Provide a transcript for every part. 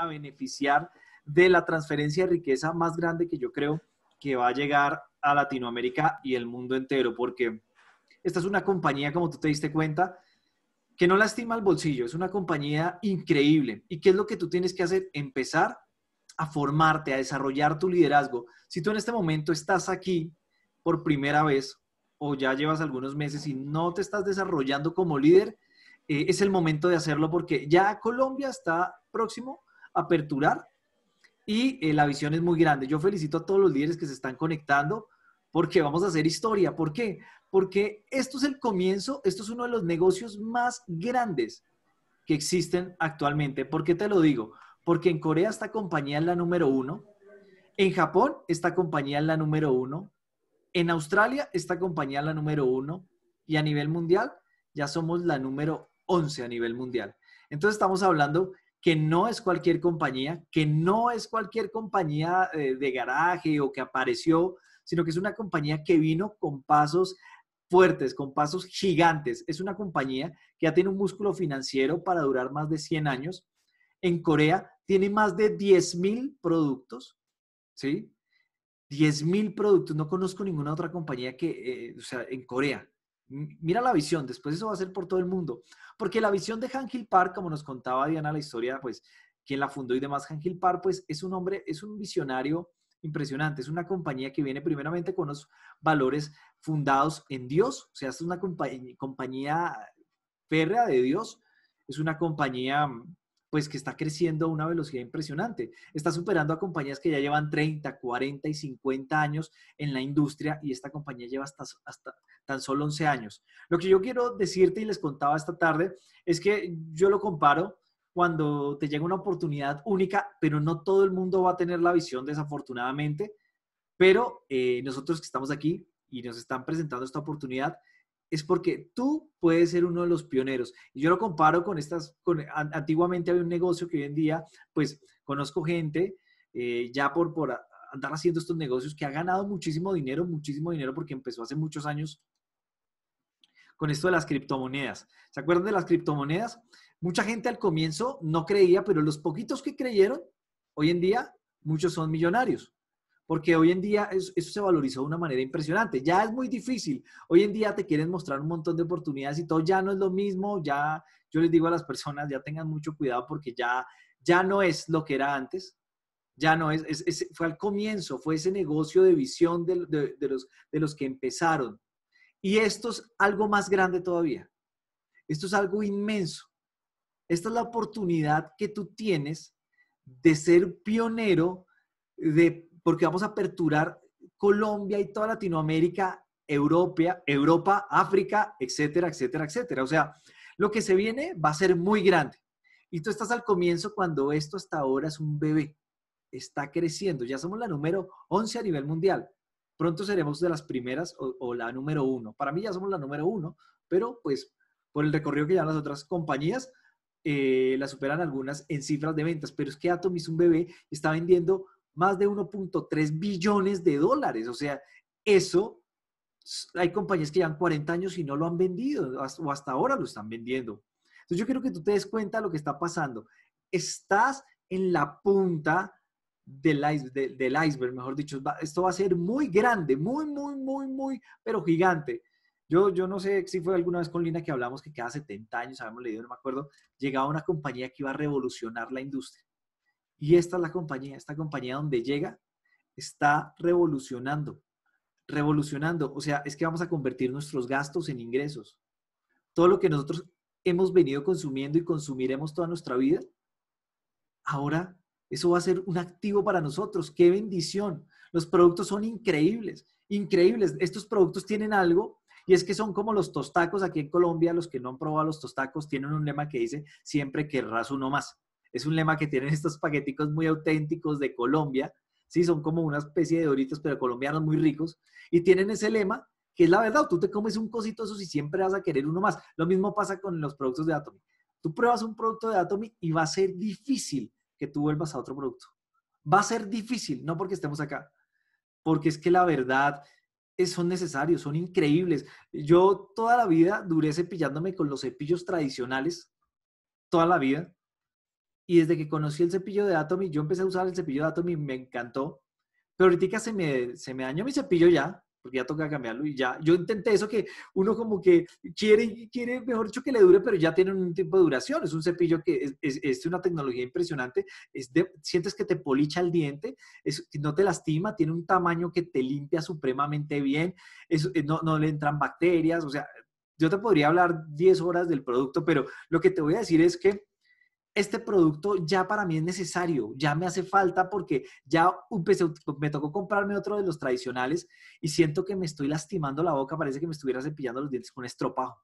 a beneficiar de la transferencia de riqueza más grande que yo creo que va a llegar a Latinoamérica y el mundo entero, porque esta es una compañía, como tú te diste cuenta, que no lastima el bolsillo, es una compañía increíble. ¿Y qué es lo que tú tienes que hacer? Empezar a formarte, a desarrollar tu liderazgo. Si tú en este momento estás aquí por primera vez o ya llevas algunos meses y no te estás desarrollando como líder, eh, es el momento de hacerlo porque ya Colombia está próximo aperturar y eh, la visión es muy grande. Yo felicito a todos los líderes que se están conectando porque vamos a hacer historia. ¿Por qué? Porque esto es el comienzo, esto es uno de los negocios más grandes que existen actualmente. ¿Por qué te lo digo? Porque en Corea esta compañía es la número uno, en Japón esta compañía es la número uno, en Australia esta compañía es la número uno y a nivel mundial ya somos la número 11 a nivel mundial. Entonces estamos hablando que no es cualquier compañía, que no es cualquier compañía eh, de garaje o que apareció, sino que es una compañía que vino con pasos fuertes, con pasos gigantes. Es una compañía que ya tiene un músculo financiero para durar más de 100 años. En Corea tiene más de 10.000 productos, ¿sí? 10.000 productos. No conozco ninguna otra compañía que, eh, o sea, en Corea. Mira la visión, después eso va a ser por todo el mundo. Porque la visión de Hangil Park, como nos contaba Diana la historia, pues quien la fundó y demás, Hangil Park, pues es un hombre, es un visionario impresionante. Es una compañía que viene primeramente con los valores fundados en Dios, o sea, es una compañía férrea de Dios, es una compañía pues que está creciendo a una velocidad impresionante. Está superando a compañías que ya llevan 30, 40 y 50 años en la industria y esta compañía lleva hasta, hasta tan solo 11 años. Lo que yo quiero decirte y les contaba esta tarde es que yo lo comparo cuando te llega una oportunidad única, pero no todo el mundo va a tener la visión desafortunadamente, pero eh, nosotros que estamos aquí y nos están presentando esta oportunidad, es porque tú puedes ser uno de los pioneros. Y yo lo comparo con estas, antiguamente había un negocio que hoy en día, pues conozco gente eh, ya por, por andar haciendo estos negocios que ha ganado muchísimo dinero, muchísimo dinero porque empezó hace muchos años con esto de las criptomonedas. ¿Se acuerdan de las criptomonedas? Mucha gente al comienzo no creía, pero los poquitos que creyeron, hoy en día muchos son millonarios porque hoy en día eso, se valorizó de una manera impresionante. Ya es muy difícil. Hoy en día te quieren mostrar un montón de oportunidades y todo ya no es lo mismo. Ya yo les digo a las personas, ya tengan mucho cuidado porque ya, ya no es lo que era antes. Ya no es, fue al comienzo, fue ese negocio de visión de, de, los, de los que empezaron. Y esto es algo más grande todavía. Esto es algo inmenso. Esta es la oportunidad que tú tienes de ser pionero, de porque vamos a aperturar Colombia y toda Latinoamérica, Europa, Europa, África, etcétera, etcétera, etcétera. O sea, lo que se viene va a ser muy grande. Y tú estás al comienzo cuando esto hasta ahora es un bebé. Está creciendo. Ya somos la número 11 a nivel mundial. Pronto seremos de las primeras o, la número uno. Para mí ya somos la número uno, pero pues por el recorrido que llevan las otras compañías, eh, la superan algunas en cifras de ventas. Pero es que Atomy es un bebé, está vendiendo más de 1.3 billones de dólares. O sea, eso hay compañías que llevan 40 años y no lo han vendido o hasta ahora lo están vendiendo. Entonces yo quiero que tú te des cuenta de lo que está pasando. Estás en la punta del, iceberg, del iceberg mejor dicho. Esto va a ser muy grande, muy, muy, muy, muy, pero gigante. Yo, yo no sé si fue alguna vez con Lina que hablamos que cada 70 años, habíamos leído, no me acuerdo, llegaba una compañía que iba a revolucionar la industria. Y esta es la compañía, esta compañía donde llega está revolucionando, revolucionando. O sea, es que vamos a convertir nuestros gastos en ingresos. Todo lo que nosotros hemos venido consumiendo y consumiremos toda nuestra vida, ahora eso va a ser un activo para nosotros. ¡Qué bendición! Los productos son increíbles, increíbles. Estos productos tienen algo y es que son como los tostacos aquí en Colombia. Los que no han probado los tostacos tienen un lema que dice siempre querrás uno más. Es un lema que tienen estos paqueticos muy auténticos de Colombia, ¿sí? Son como una especie de doritos, pero colombianos muy ricos, y tienen ese lema que es la verdad, tú te comes un cosito de esos y siempre vas a querer uno más. Lo mismo pasa con los productos de Atomy. Tú pruebas un producto de Atomy y va a ser difícil que tú vuelvas a otro producto. Va a ser difícil, no porque estemos acá, porque es que la verdad eh, son necesarios, son increíbles. Yo toda la vida duré cepillándome con los cepillos tradicionales, toda la vida, y desde que conocí el cepillo de Atomy, yo empecé a usar el cepillo de Atomy, me encantó. Pero ahorita se me, se me dañó mi cepillo ya, porque ya toca cambiarlo y ya. Yo intenté eso que uno como que quiere, quiere mejor dicho que le dure, pero ya tiene un tiempo de duración. Es un cepillo que es, una tecnología impresionante. Es sientes que te policha el diente, no te lastima, tiene un tamaño que te limpia supremamente bien, eh, no, no le entran bacterias, o sea, yo te podría hablar 10 horas del producto, pero lo que te voy a decir es que este producto ya para mí es necesario, ya me hace falta porque ya me tocó comprarme otro de los tradicionales y siento que me estoy lastimando la boca, parece que me estuviera cepillando los dientes con estropajo.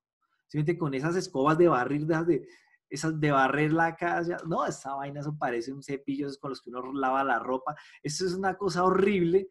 Simplemente con esas escobas de barrir, de, esas de barrer la casa, no, esa vaina, eso parece un cepillo con los que uno lava la ropa, eso es una cosa horrible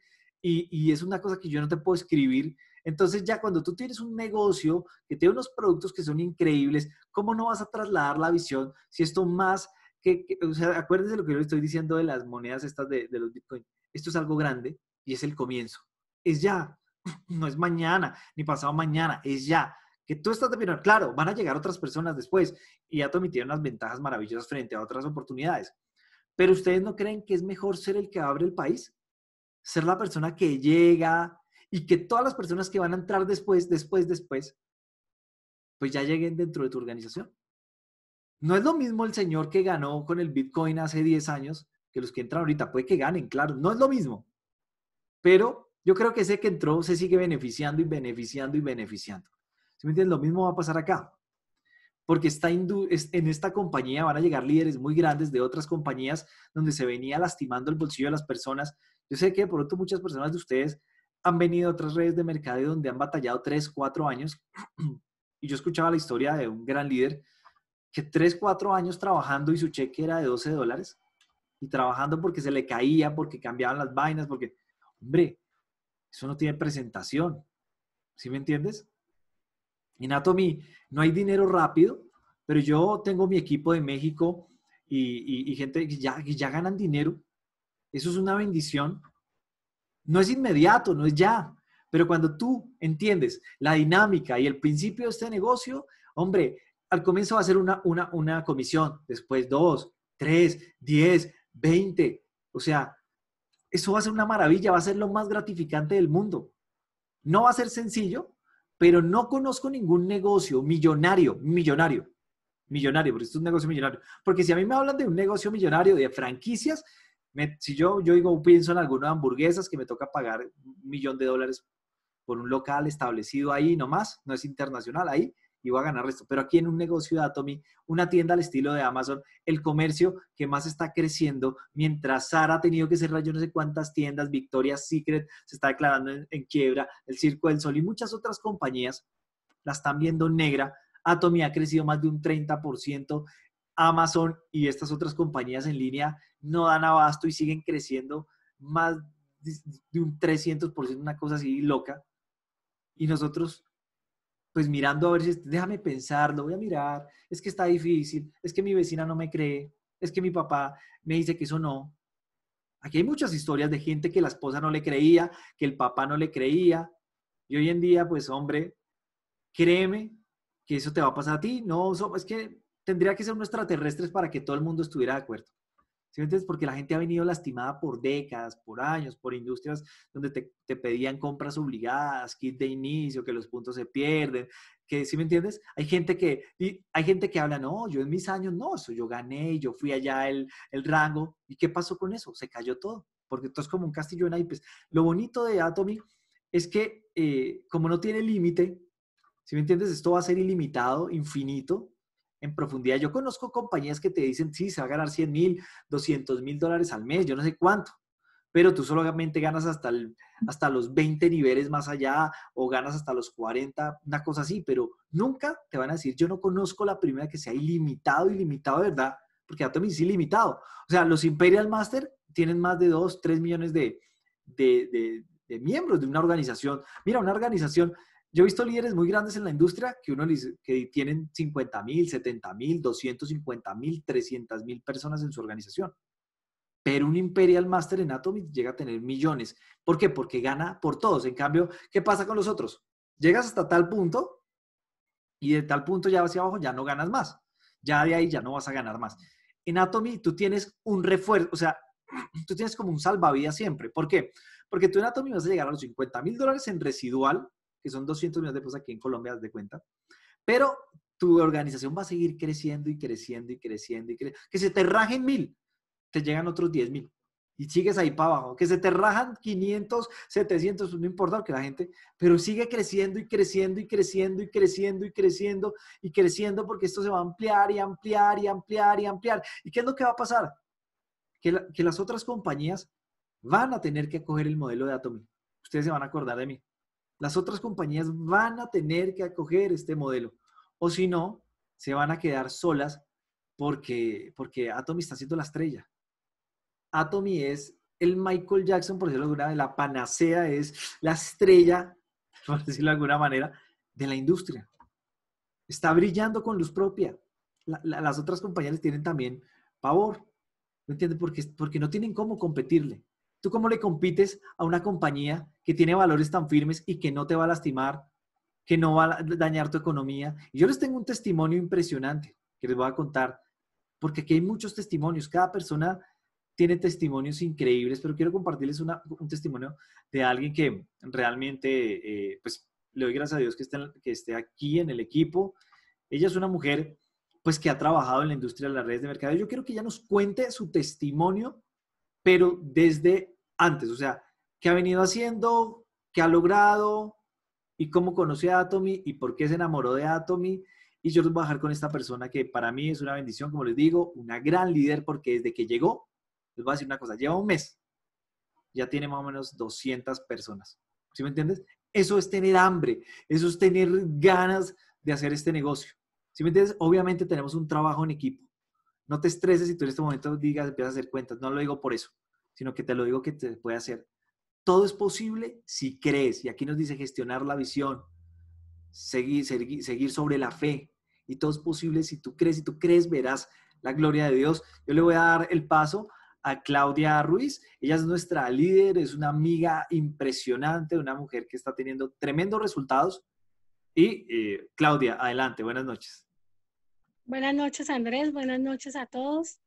y es una cosa que yo no te puedo escribir entonces ya cuando tú tienes un negocio que tiene unos productos que son increíbles, ¿cómo no vas a trasladar la visión si esto más que, o sea, acuérdense lo que yo estoy diciendo de las monedas estas de, los Bitcoin. Esto es algo grande y es el comienzo. Es ya, no es mañana ni pasado mañana, es ya que tú estás de Claro, van a llegar otras personas después y ya te omitieron las ventajas maravillosas frente a otras oportunidades. Pero ustedes no creen que es mejor ser el que abre el país? Ser la persona que llega, y que todas las personas que van a entrar después, después, después, pues ya lleguen dentro de tu organización. No es lo mismo el señor que ganó con el Bitcoin hace 10 años que los que entran ahorita. Puede que ganen, claro, no es lo mismo. Pero yo creo que ese que entró se sigue beneficiando y beneficiando y beneficiando. ¿Sí me entiendes? Lo mismo va a pasar acá. Porque está en esta compañía van a llegar líderes muy grandes de otras compañías donde se venía lastimando el bolsillo de las personas. Yo sé que por otro muchas personas de ustedes han venido otras redes de mercadeo donde han batallado 3, 4 años. Y yo escuchaba la historia de un gran líder que 3, 4 años trabajando y su cheque era de 12 dólares y trabajando porque se le caía, porque cambiaban las vainas, porque, hombre, eso no tiene presentación. ¿Sí me entiendes? En Atomy no hay dinero rápido, pero yo tengo mi equipo de México y, y gente ya, que ya ganan dinero. Eso es una bendición no es inmediato, no es ya, pero cuando tú entiendes la dinámica y el principio de este negocio, hombre, al comienzo va a ser una, comisión, después dos, tres, diez, veinte. O sea, eso va a ser una maravilla, va a ser lo más gratificante del mundo. No va a ser sencillo, pero no conozco ningún negocio millonario, millonario, millonario, porque un negocio millonario. Porque si a mí me hablan de un negocio millonario de franquicias, si yo, yo digo, pienso en alguna hamburguesas que me toca pagar un millón de dólares por un local establecido ahí nomás, no es internacional ahí, y voy a ganar esto. Pero aquí en un negocio de Atomy, una tienda al estilo de Amazon, el comercio que más está creciendo, mientras Sara ha tenido que cerrar yo no sé cuántas tiendas, Victoria's Secret se está declarando en, quiebra, el Circo del Sol y muchas otras compañías la están viendo negra. Atomy ha crecido más de un 30%, Amazon y estas otras compañías en línea no dan abasto y siguen creciendo más de un 300%, una cosa así loca. Y nosotros, pues mirando a ver si, déjame pensar, lo voy a mirar, es que está difícil, es que mi vecina no me cree, es que mi papá me dice que eso no. Aquí hay muchas historias de gente que la esposa no le creía, que el papá no le creía. Y hoy en día, pues hombre, créeme que eso te va a pasar a ti. No, es que tendría que ser unos extraterrestres para que todo el mundo estuviera de acuerdo. ¿Sí me entiendes? Porque la gente ha venido lastimada por décadas, por años, por industrias donde te, te, pedían compras obligadas, kit de inicio, que los puntos se pierden, que, ¿sí me entiendes? Hay gente que, hay gente que habla, no, yo en mis años, no, eso yo gané, yo fui allá el, rango. ¿Y qué pasó con eso? Se cayó todo, porque todo es como un castillo en naipes. Lo bonito de atomi es que, eh, como no tiene límite, ¿sí me entiendes? Esto va a ser ilimitado, infinito, en profundidad. Yo conozco compañías que te dicen, sí, se va a ganar 100 mil, 200 mil dólares al mes, yo no sé cuánto, pero tú solamente ganas hasta, hasta los 20 niveles más allá o ganas hasta los 40, una cosa así, pero nunca te van a decir, yo no conozco la primera que sea ilimitado, ilimitado, ¿verdad? Porque también es ilimitado. O sea, los Imperial Master tienen más de 2, 3 millones de miembros de una organización. Mira, una organización yo he visto líderes muy grandes en la industria que, uno que tienen 50 mil, 70 mil, 250 mil, 300 mil personas en su organización. Pero un Imperial Master en Atomy llega a tener millones. ¿Por qué? Porque gana por todos. En cambio, ¿qué pasa con los otros? Llegas hasta tal punto y de tal punto ya hacia abajo ya no ganas más. Ya de ahí ya no vas a ganar más. En Atomy tú tienes un refuerzo, o sea, tú tienes como un salvavidas siempre. ¿Por qué? Porque tú en Atomy vas a llegar a los 50 mil dólares en residual que son 200 millones de pesos aquí en Colombia, de cuenta. Pero tu organización va a seguir creciendo y creciendo y creciendo y creciendo. Que se te rajen mil, te llegan otros 10 mil y sigues ahí para abajo. Que se te rajan 500, 700, no importa que la gente, pero sigue creciendo y creciendo y creciendo y creciendo y creciendo y creciendo porque esto se va a ampliar y ampliar y ampliar y ampliar. ¿Y qué es lo que va a pasar? Que, las otras compañías van a tener que acoger el modelo de Atomy. Ustedes se van a acordar de mí. Las otras compañías van a tener que acoger este modelo o si no, se van a quedar solas porque, porque Atomy está siendo la estrella. Atomy es el Michael Jackson, por decirlo de alguna manera, la panacea es la estrella, por decirlo de alguna manera, de la industria. Está brillando con luz propia. las otras compañías tienen también pavor. ¿Me entiendes? Porque, porque no tienen cómo competirle. ¿Tú cómo le compites a una compañía que tiene valores tan firmes y que no te va a lastimar, que no va a dañar tu economía? yo les tengo un testimonio impresionante que les voy a contar, porque aquí hay muchos testimonios. Cada persona tiene testimonios increíbles, pero quiero compartirles un testimonio de alguien que realmente, eh, pues, le doy gracias a Dios que esté, que esté aquí en el equipo. Ella es una mujer, pues, que ha trabajado en la industria de las redes de mercado. Yo quiero que ella nos cuente su testimonio pero desde antes, o sea, qué ha venido haciendo, qué ha logrado y cómo conoció a Atomy y por qué se enamoró de Atomy. Y yo los voy a dejar con esta persona que para mí es una bendición, como les digo, una gran líder porque desde que llegó, les voy a decir una cosa, lleva un mes, ya tiene más o menos 200 personas. ¿Sí me entiendes? Eso es tener hambre, eso es tener ganas de hacer este negocio. ¿Sí me entiendes? Obviamente tenemos un trabajo en equipo no te estreses si tú en este momento digas, empiezas a hacer cuentas. No lo digo por eso, sino que te lo digo que te puede hacer. Todo es posible si crees. Y aquí nos dice gestionar la visión, seguir, seguir, seguir sobre la fe. Y todo es posible si tú crees. Si tú crees, verás la gloria de Dios. Yo le voy a dar el paso a Claudia Ruiz. Ella es nuestra líder, es una amiga impresionante, una mujer que está teniendo tremendos resultados. Y eh, Claudia, adelante, buenas noches. Buenas noches, Andrés. Buenas noches a todos.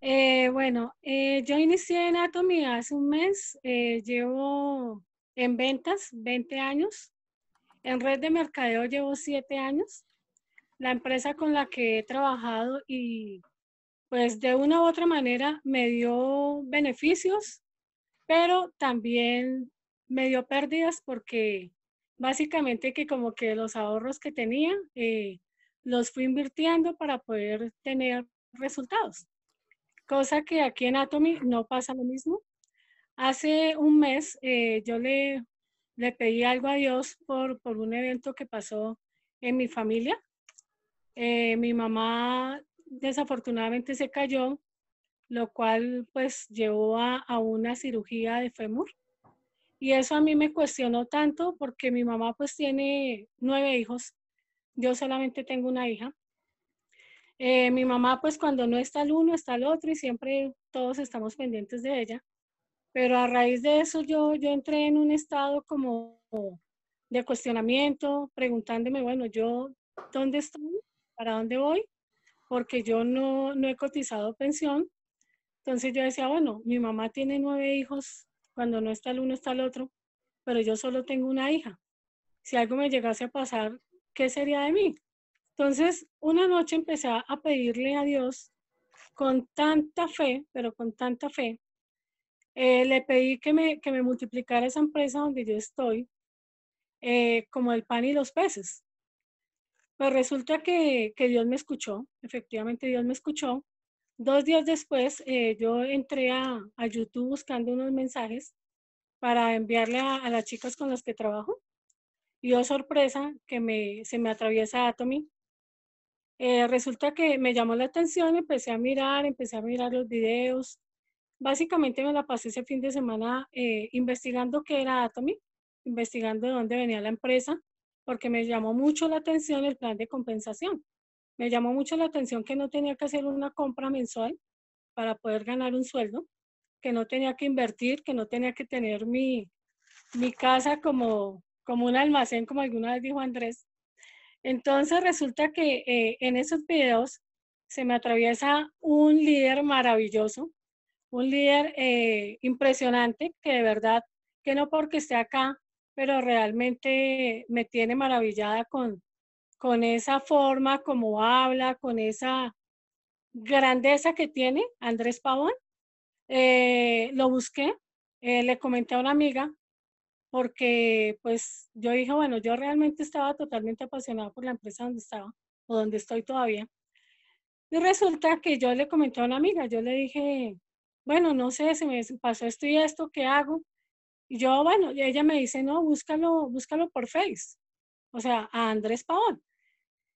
Eh, bueno, eh, yo inicié en Atomy hace un mes. Eh, llevo en ventas 20 años. En red de mercadeo llevo 7 años. La empresa con la que he trabajado y pues de una u otra manera me dio beneficios, pero también me dio pérdidas porque básicamente que como que los ahorros que tenía los fui invirtiendo para poder tener resultados. Cosa que aquí en Atomy no pasa lo mismo. Hace un mes eh, yo le, le pedí algo a Dios por, por un evento que pasó en mi familia. Eh, mi mamá desafortunadamente se cayó, lo cual pues llevó a, a, una cirugía de fémur. Y eso a mí me cuestionó tanto porque mi mamá pues tiene nueve hijos yo solamente tengo una hija. Eh, mi mamá, pues cuando no está el uno, está el otro y siempre todos estamos pendientes de ella. Pero a raíz de eso yo, yo entré en un estado como de cuestionamiento, preguntándome, bueno, yo, ¿dónde estoy? ¿Para dónde voy? Porque yo no, no he cotizado pensión. Entonces yo decía, bueno, mi mamá tiene nueve hijos, cuando no está el uno está el otro, pero yo solo tengo una hija. Si algo me llegase a pasar, ¿qué sería de mí? Entonces, una noche empecé a pedirle a Dios con tanta fe, pero con tanta fe, eh, le pedí que me, que me multiplicara esa empresa donde yo estoy, eh, como el pan y los peces. Pues resulta que, Dios me escuchó, efectivamente Dios me escuchó. Dos días después eh, yo entré a, YouTube buscando unos mensajes para enviarle a las chicas con las que trabajo y sorpresa, que se me atraviesa Atomy. Eh, resulta que me llamó la atención, empecé a mirar, empecé a mirar los videos. Básicamente me la pasé ese fin de semana eh, investigando qué era Atomy, investigando de dónde venía la empresa, porque me llamó mucho la atención el plan de compensación. Me llamó mucho la atención que no tenía que hacer una compra mensual para poder ganar un sueldo, que no tenía que invertir, que no tenía que tener mi, mi casa como como un almacén, como alguna vez dijo Andrés. Entonces resulta que eh, en esos videos se me atraviesa un líder maravilloso, un líder eh, impresionante que de verdad, que no porque esté acá, pero realmente me tiene maravillada con, con esa forma como habla, con esa grandeza que tiene Andrés Pavón. Eh, lo busqué, le comenté a una amiga porque pues yo dije, bueno, yo realmente estaba totalmente apasionada por la empresa donde estaba o donde estoy todavía. Y resulta que yo le comenté a una amiga, yo le dije, bueno, no sé, si me pasó esto y esto, ¿qué hago? Y yo, bueno, ella me dice, no, búscalo, búscalo por Face, o sea, a Andrés Pavón.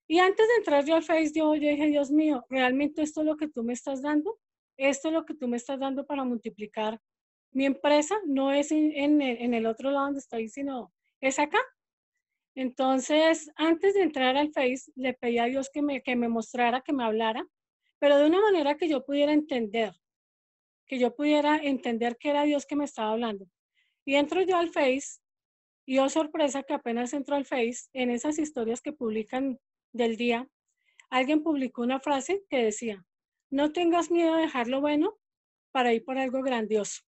Y antes de entrar yo al Face, yo, yo dije, Dios mío, ¿realmente esto es lo que tú me estás dando? ¿Esto es lo que tú me estás dando para multiplicar mi empresa no es en, el otro lado donde estoy, sino es acá. Entonces, antes de entrar al Face, le pedí a Dios que me, que me mostrara, que me hablara, pero de una manera que yo pudiera entender, que yo pudiera entender que era Dios que me estaba hablando. Y entro yo al Face y oh sorpresa que apenas entro al Face, en esas historias que publican del día, alguien publicó una frase que decía, no tengas miedo de dejar lo bueno para ir por algo grandioso.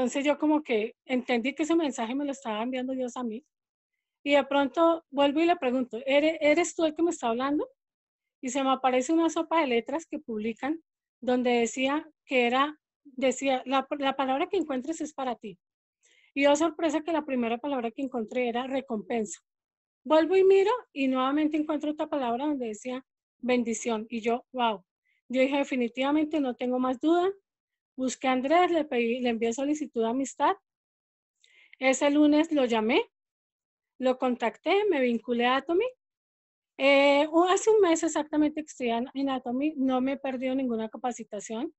Entonces yo como que entendí que ese mensaje me lo estaba enviando Dios a mí. Y de pronto vuelvo y le pregunto, ¿eres, tú el que me está hablando? Y se me aparece una sopa de letras que publican donde decía que era, decía, la, palabra que encuentres es para ti. Y yo oh, sorpresa que la primera palabra que encontré era recompensa. Vuelvo y miro y nuevamente encuentro otra palabra donde decía bendición. Y yo, wow, yo dije definitivamente no tengo más duda, Busqué a Andrés, le, pedí, le envié solicitud de amistad. Ese lunes lo llamé, lo contacté, me vinculé a Atomy. Eh, hace un mes exactamente que estoy en, Atomy, no me he perdido ninguna capacitación.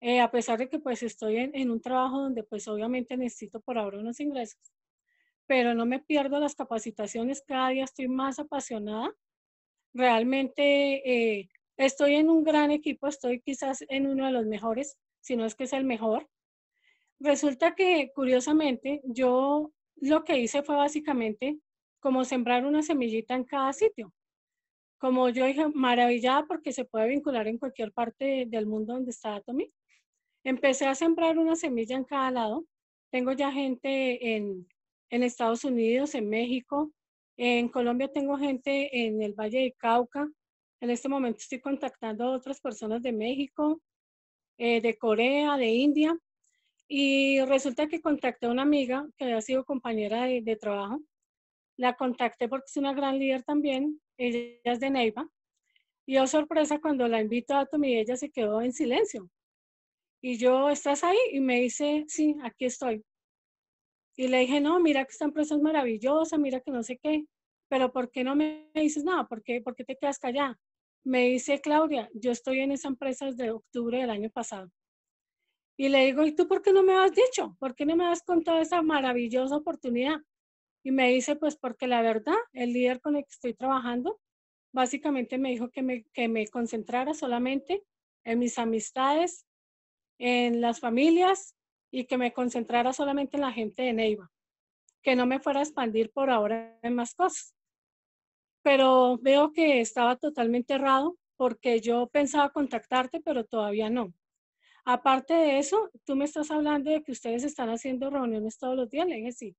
Eh, a pesar de que pues estoy en, un trabajo donde pues obviamente necesito por ahora unos ingresos, pero no me pierdo las capacitaciones, cada día estoy más apasionada. Realmente eh, estoy en un gran equipo, estoy quizás en uno de los mejores si no es que es el mejor. Resulta que, curiosamente, yo lo que hice fue básicamente como sembrar una semillita en cada sitio. Como yo dije, maravillada porque se puede vincular en cualquier parte del mundo donde está Atomy. Empecé a sembrar una semilla en cada lado. Tengo ya gente en, en Estados Unidos, en México, en Colombia tengo gente en el Valle de Cauca. En este momento estoy contactando a otras personas de México, eh, de Corea, de India. Y resulta que contacté a una amiga que había sido compañera de, trabajo. La contacté porque es una gran líder también. Ella es de Neiva. Y yo, oh, sorpresa, cuando la invito a tu y ella se quedó en silencio. Y yo, ¿estás ahí? Y me dice, sí, aquí estoy. Y le dije, no, mira que esta empresa es mira que no sé qué, pero ¿por qué no me dices nada? ¿Por qué, ¿Por qué te quedas callada? Me dice Claudia, yo estoy en esa empresa desde octubre del año pasado. Y le digo, ¿y tú por qué no me has dicho? ¿Por qué no me has contado esa maravillosa oportunidad? Y me dice, pues porque la verdad, el líder con el que estoy trabajando, básicamente me dijo que me, que me concentrara solamente en mis amistades, en las familias y que me concentrara solamente en la gente de Neiva, que no me fuera a expandir por ahora en más cosas pero veo que estaba totalmente errado porque yo pensaba contactarte, pero todavía no. Aparte de eso, tú me estás hablando de que ustedes están haciendo reuniones todos los días. Le dije, sí,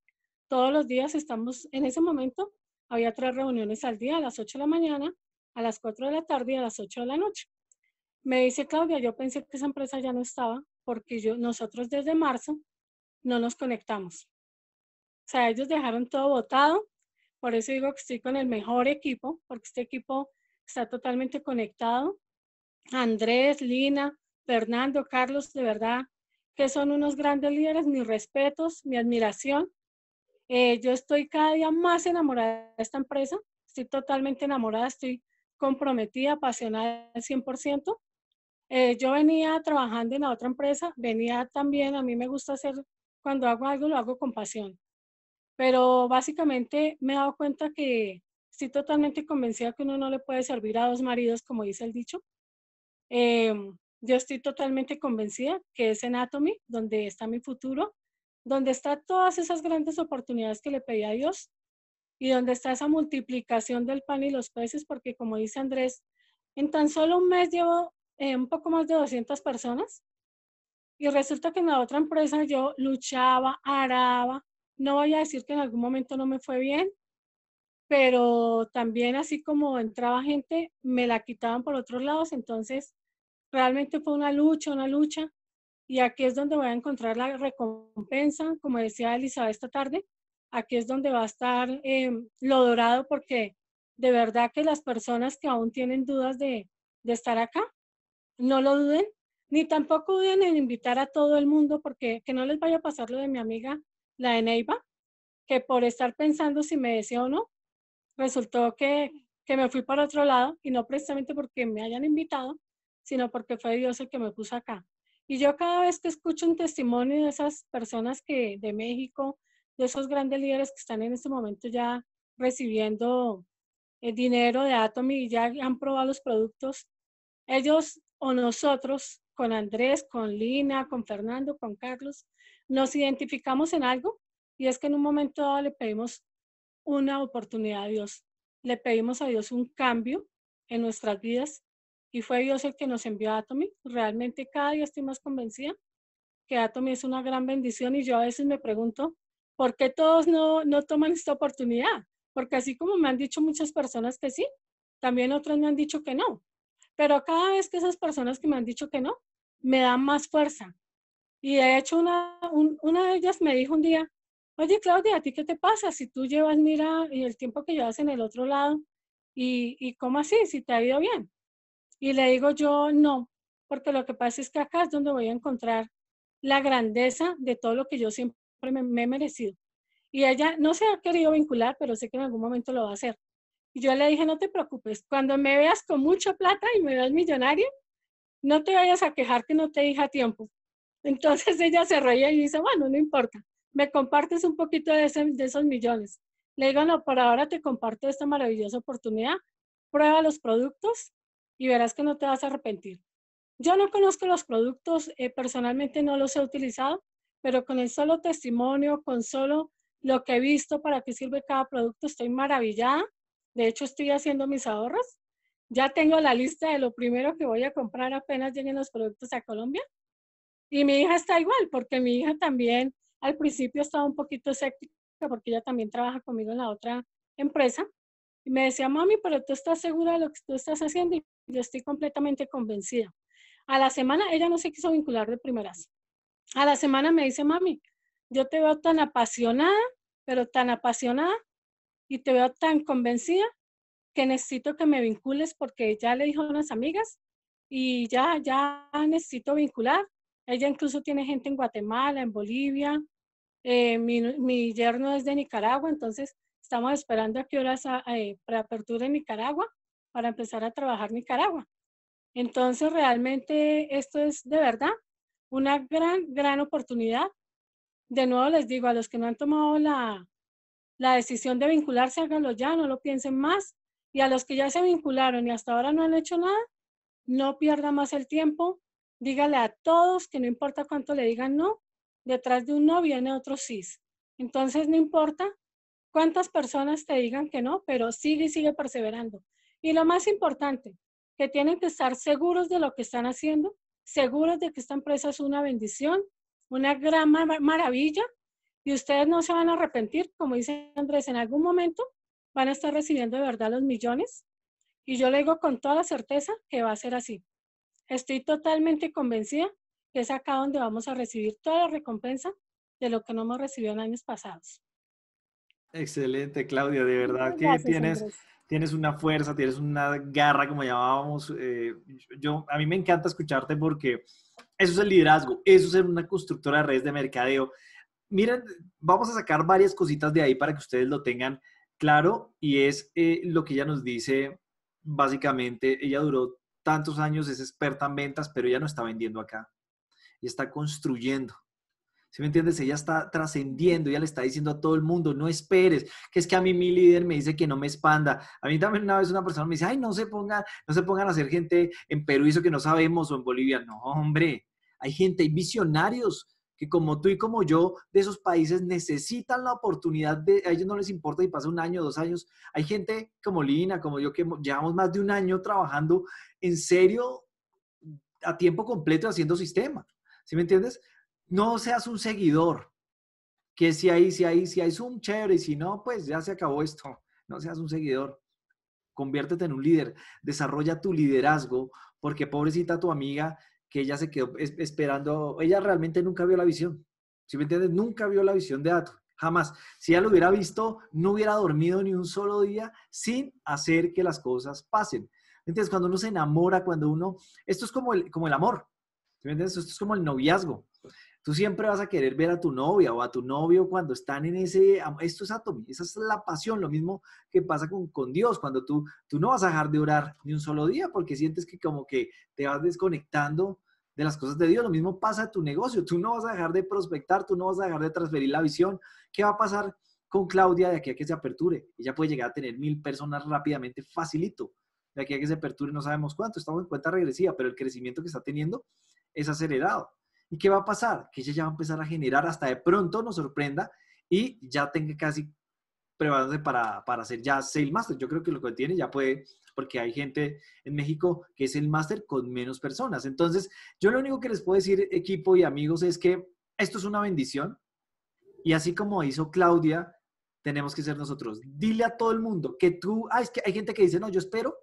todos los días estamos, en ese momento había tres reuniones al día, a las 8 de la mañana, a las 4 de la tarde y a las 8 de la noche. Me dice Claudia, yo pensé que esa empresa ya no estaba porque yo, nosotros desde marzo no nos conectamos. O sea, ellos dejaron todo votado por eso digo que estoy con el mejor equipo, porque este equipo está totalmente conectado. Andrés, Lina, Fernando, Carlos, de verdad, que son unos grandes líderes, mis respetos, mi admiración. Eh, yo estoy cada día más enamorada de esta empresa, estoy totalmente enamorada, estoy comprometida, apasionada al 100%. Eh, yo venía trabajando en la otra empresa, venía también, a mí me gusta hacer, cuando hago algo lo hago con pasión. Pero básicamente me he dado cuenta que estoy totalmente convencida que uno no le puede servir a dos maridos, como dice el dicho. Em, yo estoy totalmente convencida que es en Atomy donde está mi futuro, donde están todas esas grandes oportunidades que le pedí a Dios y donde está esa multiplicación del pan y los peces, porque como dice Andrés, en tan solo un mes llevo eh, un poco más de 200 personas y resulta que en la otra empresa yo luchaba, araba, no voy a decir que en algún momento no me fue bien, pero también así como entraba gente, me la quitaban por otros lados, entonces realmente fue una lucha, una lucha, y aquí es donde voy a encontrar la recompensa, como decía Elizabeth esta tarde, aquí es donde va a estar em, lo dorado, porque de verdad que las personas que aún tienen dudas de, de estar acá, no lo duden, ni tampoco duden en invitar a todo el mundo, porque que no les vaya a pasar lo de mi amiga la de Neiva, que por estar pensando si me decía o no, resultó que, que me fui para otro lado y no precisamente porque me hayan invitado, sino porque fue Dios el que me puso acá. Y yo cada vez que escucho un testimonio de esas personas que de México, de esos grandes líderes que están en este momento ya recibiendo el eh, dinero de Atomy y ya han probado los productos, ellos o nosotros, con Andrés, con Lina, con Fernando, con Carlos, nos identificamos en algo y es que en un momento le pedimos una oportunidad a Dios, le pedimos a Dios un cambio en nuestras vidas y fue Dios el que nos envió a Atomy. Realmente cada día estoy más convencida que Atomy es una gran bendición y yo a veces me pregunto, ¿por qué todos no, no toman esta oportunidad? Porque así como me han dicho muchas personas que sí, también otros me han dicho que no. Pero cada vez que esas personas que me han dicho que no, me dan más fuerza, y de hecho, una, una de ellas me dijo un día, oye Claudia, ¿a ti qué te pasa si tú llevas, mira, el tiempo que llevas en el otro lado? ¿Y, y cómo así? Si te ha ido bien. Y le digo yo, no, porque lo que pasa es que acá es donde voy a encontrar la grandeza de todo lo que yo siempre me, he merecido. Y ella no se ha querido vincular, pero sé que en algún momento lo va a hacer. Y yo le dije, no te preocupes, cuando me veas con mucha plata y me veas millonario, no te vayas a quejar que no te dije a tiempo, entonces ella se reía y dice, bueno, no importa, me compartes un poquito de, esos millones. Le digo, no, por ahora te comparto esta maravillosa oportunidad, prueba los productos y verás que no te vas a arrepentir. Yo no conozco los productos, eh, personalmente no los he utilizado, pero con el solo testimonio, con solo lo que he visto para qué sirve cada producto, estoy maravillada. De hecho, estoy haciendo mis ahorros. Ya tengo la lista de lo primero que voy a comprar apenas lleguen los productos a Colombia. Y mi hija está igual, porque mi hija también al principio estaba un poquito escéptica, porque ella también trabaja conmigo en la otra empresa. Y me decía, mami, pero tú estás segura de lo que tú estás haciendo y yo estoy completamente convencida. A la semana ella no se quiso vincular de primeras. A la semana me dice, mami, yo te veo tan apasionada, pero tan apasionada y te veo tan convencida que necesito que me vincules porque ya le dijo a unas amigas y ya, ya necesito vincular ella incluso tiene gente en Guatemala, en Bolivia. Eh, mi, yerno es de Nicaragua, entonces estamos esperando a qué horas ah, eh, preapertura eh, en Nicaragua para empezar a trabajar Nicaragua. Entonces, realmente esto es de verdad una gran, gran oportunidad. De nuevo les digo a los que no han tomado la, la decisión de vincularse, háganlo ya, no lo piensen más. Y a los que ya se vincularon y hasta ahora no han hecho nada, no pierdan más el tiempo, Dígale a todos que no importa cuánto le digan no, detrás de un no viene otro sí. Entonces no importa cuántas personas te digan que no, pero sigue y sigue perseverando. Y lo más importante, que tienen que estar seguros de lo que están haciendo, seguros de que esta empresa es una bendición, una gran maravilla, y ustedes no se van a arrepentir, como dice Andrés, en algún momento van a estar recibiendo de verdad los millones. Y yo le digo con toda la certeza que va a ser así. Estoy totalmente convencida que es acá donde vamos a recibir toda la recompensa de lo que no hemos recibido en años pasados. Excelente, Claudia, de verdad que tienes, tienes una fuerza, tienes una garra, como llamábamos. Eh, yo, a mí me encanta escucharte porque eso es el liderazgo, eso es ser una constructora de redes de mercadeo. Miren, vamos a sacar varias cositas de ahí para que ustedes lo tengan claro y es eh, lo que ella nos dice, básicamente, ella duró tantos años es experta en ventas, pero ya no está vendiendo acá. y está construyendo. ¿Sí me entiendes? Ella está trascendiendo, Ya le está diciendo a todo el mundo, no esperes, que es que a mí mi líder me dice que no me expanda. A mí también una vez una persona me dice, ay, no se pongan, no se pongan a hacer gente en Perú eso que no sabemos o en Bolivia. No, hombre, hay gente, hay visionarios que como tú y como yo, de esos países necesitan la oportunidad de, a ellos no les importa y pasa un año, dos años. Hay gente como Lina, como yo, que llevamos más de un año trabajando en serio, a tiempo completo, haciendo sistema. ¿Sí me entiendes? No seas un seguidor, que si hay, si hay, si hay Zoom, chévere, y si no, pues ya se acabó esto. No seas un seguidor. Conviértete en un líder, desarrolla tu liderazgo, porque pobrecita tu amiga que ella se quedó esperando, ella realmente nunca vio la visión, ¿sí me entiendes? Nunca vio la visión de Atom, jamás. Si ella lo hubiera visto, no hubiera dormido ni un solo día sin hacer que las cosas pasen. Entonces, cuando uno se enamora, cuando uno, esto es como el, como el amor, ¿sí me entiendes? Esto es como el noviazgo. Tú siempre vas a querer ver a tu novia o a tu novio cuando están en ese... Esto es átomo, esa es la pasión, lo mismo que pasa con, con, Dios, cuando tú, tú no vas a dejar de orar ni un solo día porque sientes que como que te vas desconectando de las cosas de Dios. Lo mismo pasa en tu negocio. Tú no vas a dejar de prospectar, tú no vas a dejar de transferir la visión. ¿Qué va a pasar con Claudia de aquí a que se aperture? Ella puede llegar a tener mil personas rápidamente, facilito. De aquí a que se aperture no sabemos cuánto, estamos en cuenta regresiva, pero el crecimiento que está teniendo es acelerado. ¿Y qué va a pasar? Que ella ya va a empezar a generar hasta de pronto nos sorprenda y ya tenga casi preparándose para, hacer ya el Master. Yo creo que lo que tiene ya puede, porque hay gente en México que es el Master con menos personas. Entonces, yo lo único que les puedo decir, equipo y amigos, es que esto es una bendición. Y así como hizo Claudia, tenemos que ser nosotros. Dile a todo el mundo que tú, ah, que hay gente que dice, no, yo espero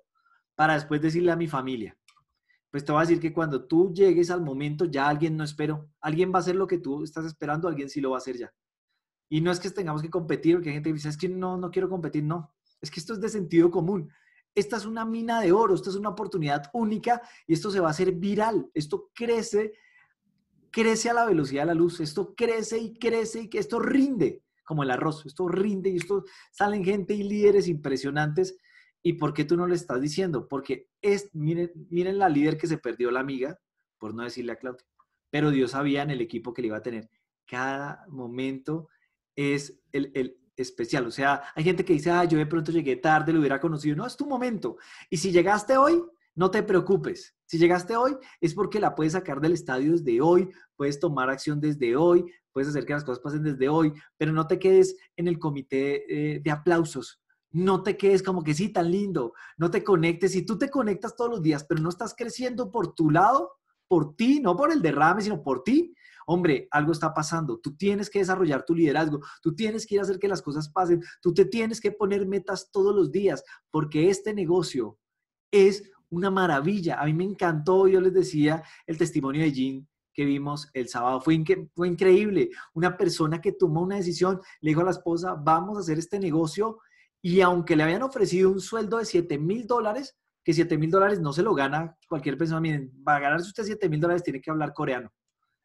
para después decirle a mi familia. Pues te voy a decir que cuando tú llegues al momento, ya alguien no espero. Alguien va a hacer lo que tú estás esperando, alguien sí lo va a hacer ya. Y no es que tengamos que competir, que hay gente dice, es que no, no quiero competir, no. Es que esto es de sentido común. Esta es una mina de oro, esta es una oportunidad única y esto se va a hacer viral. Esto crece, crece a la velocidad de la luz, esto crece y crece y que esto rinde como el arroz, esto rinde y esto salen gente y líderes impresionantes. ¿Y por qué tú no le estás diciendo? Porque es, miren, miren la líder que se perdió la amiga, por no decirle a Claudia, pero Dios sabía en el equipo que le iba a tener. Cada momento es el, especial. O sea, hay gente que dice, ah, yo de pronto llegué tarde, lo hubiera conocido. No, es tu momento. Y si llegaste hoy, no te preocupes. Si llegaste hoy, es porque la puedes sacar del estadio desde hoy, puedes tomar acción desde hoy, puedes hacer que las cosas pasen desde hoy, pero no te quedes en el comité eh, de aplausos. No te quedes como que sí, tan lindo. No te conectes. Si tú te conectas todos los días, pero no estás creciendo por tu lado, por ti, no por el derrame, sino por ti, hombre, algo está pasando, tú tienes que desarrollar tu liderazgo, tú tienes que ir a hacer que las cosas pasen, tú te tienes que poner metas todos los días, porque este negocio es una maravilla. A mí me encantó, yo les decía, el testimonio de Jean que vimos el sábado. Fue, increíble. Una persona que tomó una decisión, le dijo a la esposa, vamos a hacer este negocio. Y aunque le habían ofrecido un sueldo de 7 mil dólares, que 7 mil dólares no se lo gana cualquier persona, miren, para ganarse usted 7 mil dólares tiene que hablar coreano.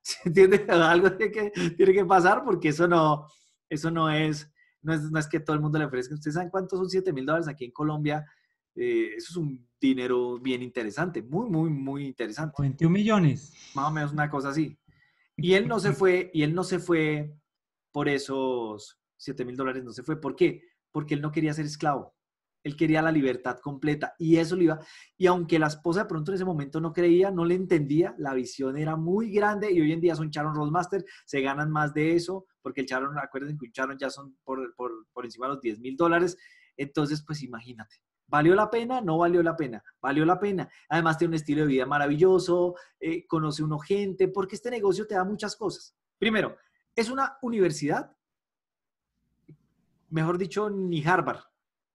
¿Se entiende? Algo tiene que, tiene que pasar porque eso no, eso no es, no es, no es que todo el mundo le ofrezca. ¿Ustedes saben cuántos son 7 mil dólares aquí en Colombia? Eh, eso es un dinero bien interesante, muy, muy, muy interesante. 21 millones. Más o menos una cosa así. Y él no se fue, y él no se fue por esos 7 mil dólares, no se fue. ¿Por qué? Porque él no quería ser esclavo. Él quería la libertad completa y eso le iba. Y aunque la esposa de pronto en ese momento no creía, no le entendía, la visión era muy grande y hoy en día son Charon Roadmaster, se ganan más de eso, porque el Charon, acuérdense que un Charon ya son por, encima de los 10 mil dólares. Entonces, pues imagínate. ¿Valió la pena? No valió la pena. Valió la pena. Además, tiene un estilo de vida maravilloso, eh, conoce uno gente, porque este negocio te da muchas cosas. Primero, es una universidad, mejor dicho, ni Harvard,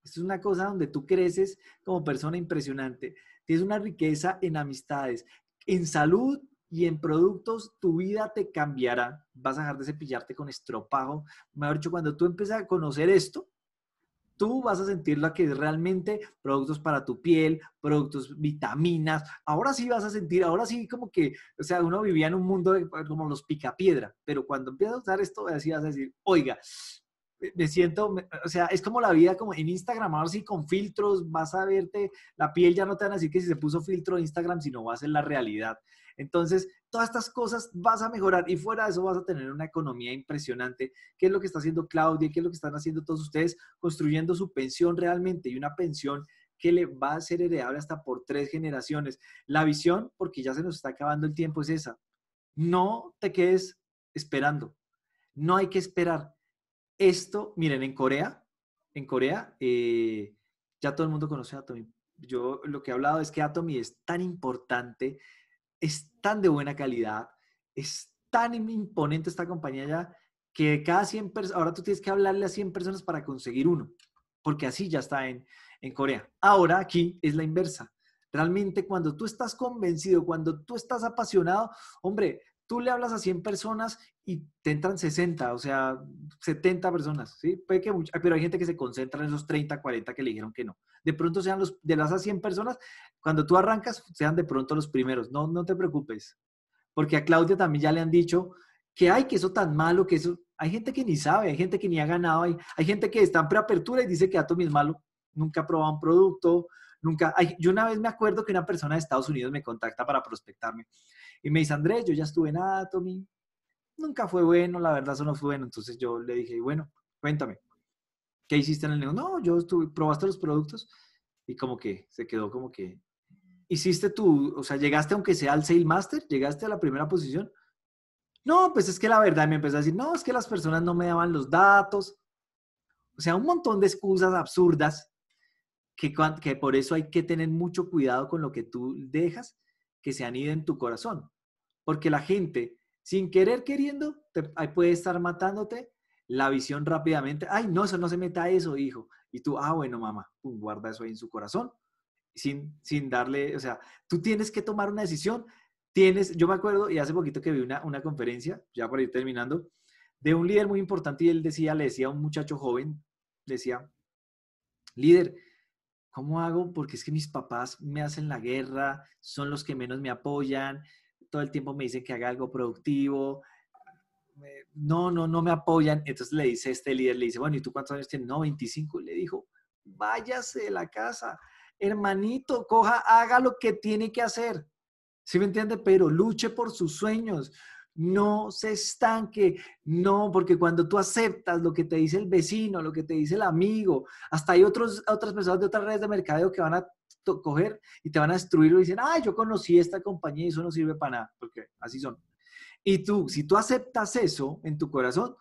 es una cosa donde tú creces como persona impresionante. Tienes una riqueza en amistades, en salud y en productos. Tu vida te cambiará. Vas a dejar de cepillarte con estropajo. Mejor dicho, cuando tú empiezas a conocer esto, tú vas a sentir lo que realmente productos para tu piel, productos, vitaminas. Ahora sí vas a sentir, ahora sí como que, o sea, uno vivía en un mundo como los picapiedra, pero cuando empiezas a usar esto, así vas a decir, oiga, me siento, o sea, es como la vida como en Instagram, ahora sí con filtros, vas a verte, la piel ya no te van a decir que si se puso filtro en Instagram, sino va a ser la realidad. Entonces, todas estas cosas vas a mejorar y fuera de eso vas a tener una economía impresionante. ¿Qué es lo que está haciendo Claudia? ¿Qué es lo que están haciendo todos ustedes? Construyendo su pensión realmente y una pensión que le va a ser heredable hasta por tres generaciones. La visión, porque ya se nos está acabando el tiempo, es esa. No te quedes esperando. No hay que esperar esto, miren, en Corea, en Corea, eh, ya todo el mundo conoce a Atomy. Yo lo que he hablado es que Atomy es tan importante, es tan de buena calidad, es tan imponente esta compañía ya, que cada 100 personas, ahora tú tienes que hablarle a 100 personas para conseguir uno, porque así ya está en, en Corea. Ahora aquí es la inversa. Realmente cuando tú estás convencido, cuando tú estás apasionado, hombre, tú le hablas a 100 personas y te entran 60, o sea, 70 personas, ¿sí? Puede que pero hay gente que se concentra en esos 30, 40 que le dijeron que no. De pronto sean los, de las a 100 personas, cuando tú arrancas, sean de pronto los primeros, no, no te preocupes, porque a Claudia también ya le han dicho que hay que eso tan malo, que eso, hay gente que ni sabe, hay gente que ni ha ganado, hay, hay gente que está en preapertura y dice que Atomy es malo, nunca ha probado un producto, nunca, hay, yo una vez me acuerdo que una persona de Estados Unidos me contacta para prospectarme y me dice, Andrés, yo ya estuve en Anatomy, nunca fue bueno, la verdad eso no fue bueno. Entonces yo le dije, bueno, cuéntame, ¿qué hiciste en el negocio? No, yo estuve, probaste los productos y como que se quedó como que, hiciste tú, o sea, llegaste aunque sea al Sale Master, llegaste a la primera posición. No, pues es que la verdad me empezó a decir, no, es que las personas no me daban los datos. O sea, un montón de excusas absurdas que, que por eso hay que tener mucho cuidado con lo que tú dejas que se anida en tu corazón. Porque la gente, sin querer queriendo, puede estar matándote la visión rápidamente. Ay, no, eso no se meta a eso, hijo. Y tú, ah, bueno, mamá, guarda eso ahí en su corazón. Sin, sin darle, o sea, tú tienes que tomar una decisión. Tienes, yo me acuerdo, y hace poquito que vi una, una conferencia, ya por ir terminando, de un líder muy importante y él decía, le decía a un muchacho joven, decía, líder, ¿cómo hago? Porque es que mis papás me hacen la guerra, son los que menos me apoyan, todo el tiempo me dicen que haga algo productivo, no, no, no me apoyan. Entonces le dice este líder, le dice, bueno, ¿y tú cuántos años tienes? No, 25. Le dijo, váyase de la casa, hermanito, coja, haga lo que tiene que hacer. ¿Sí me entiende? Pero luche por sus sueños, no se estanque, no, porque cuando tú aceptas lo que te dice el vecino, lo que te dice el amigo, hasta hay otros, otras personas de otras redes de mercadeo que van a coger y te van a destruir y dicen, ah, yo conocí esta compañía y eso no sirve para nada, porque así son. Y tú, si tú aceptas eso en tu corazón,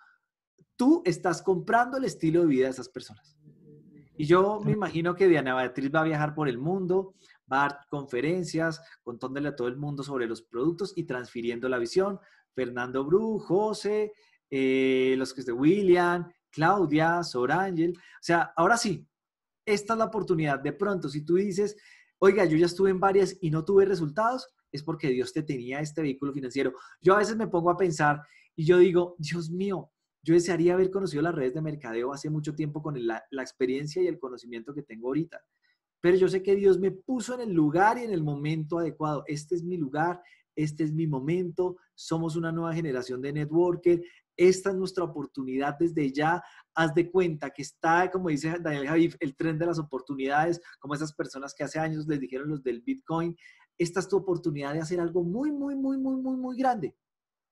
tú estás comprando el estilo de vida de esas personas. Y yo me imagino que Diana Beatriz va a viajar por el mundo, va a dar conferencias, contándole a todo el mundo sobre los productos y transfiriendo la visión, Fernando Bru, José, eh, los que es de William, Claudia, Ángel. O sea, ahora sí, esta es la oportunidad. De pronto, si tú dices, oiga, yo ya estuve en varias y no tuve resultados, es porque Dios te tenía este vehículo financiero. Yo a veces me pongo a pensar y yo digo, Dios mío, yo desearía haber conocido las redes de mercadeo hace mucho tiempo con la, la experiencia y el conocimiento que tengo ahorita pero yo sé que Dios me puso en el lugar y en el momento adecuado. Este es mi lugar, este es mi momento, somos una nueva generación de networker, esta es nuestra oportunidad desde ya, haz de cuenta que está, como dice Daniel Javif, el tren de las oportunidades, como esas personas que hace años les dijeron los del Bitcoin, esta es tu oportunidad de hacer algo muy, muy, muy, muy, muy, muy grande,